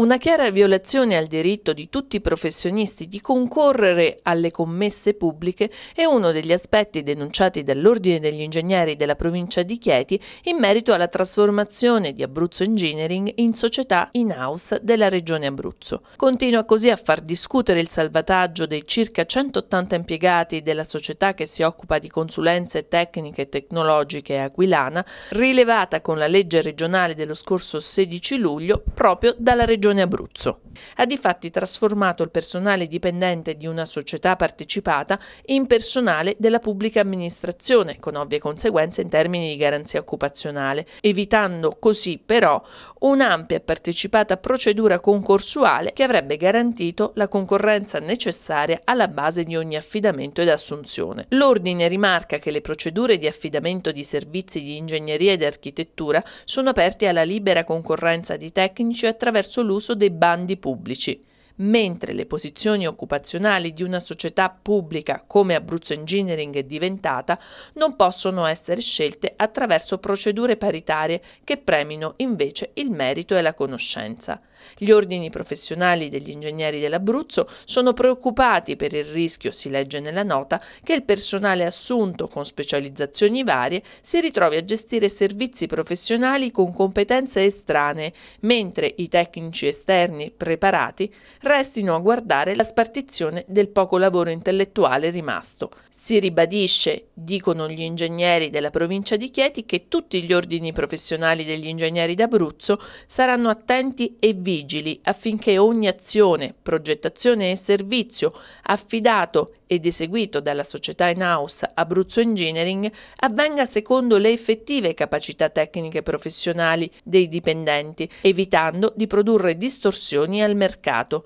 Una chiara violazione al diritto di tutti i professionisti di concorrere alle commesse pubbliche è uno degli aspetti denunciati dall'Ordine degli Ingegneri della provincia di Chieti in merito alla trasformazione di Abruzzo Engineering in società in-house della regione Abruzzo. Continua così a far discutere il salvataggio dei circa 180 impiegati della società che si occupa di consulenze tecniche e tecnologiche aquilana, rilevata con la legge regionale dello scorso 16 luglio proprio dalla regione Regione Abruzzo. Ha difatti trasformato il personale dipendente di una società partecipata in personale della pubblica amministrazione, con ovvie conseguenze in termini di garanzia occupazionale, evitando così però un'ampia e partecipata procedura concorsuale che avrebbe garantito la concorrenza necessaria alla base di ogni affidamento ed assunzione. L'ordine rimarca che le procedure di affidamento di servizi di ingegneria ed architettura sono aperte alla libera concorrenza di tecnici attraverso l'uso all'uso dei bandi pubblici mentre le posizioni occupazionali di una società pubblica come Abruzzo Engineering è diventata non possono essere scelte attraverso procedure paritarie che premino invece il merito e la conoscenza. Gli ordini professionali degli ingegneri dell'Abruzzo sono preoccupati per il rischio, si legge nella nota, che il personale assunto con specializzazioni varie si ritrovi a gestire servizi professionali con competenze estranee, mentre i tecnici esterni preparati restino a guardare la spartizione del poco lavoro intellettuale rimasto. Si ribadisce, dicono gli ingegneri della provincia di Chieti, che tutti gli ordini professionali degli ingegneri d'Abruzzo saranno attenti e vigili affinché ogni azione, progettazione e servizio affidato ed eseguito dalla società in house Abruzzo Engineering avvenga secondo le effettive capacità tecniche professionali dei dipendenti, evitando di produrre distorsioni al mercato,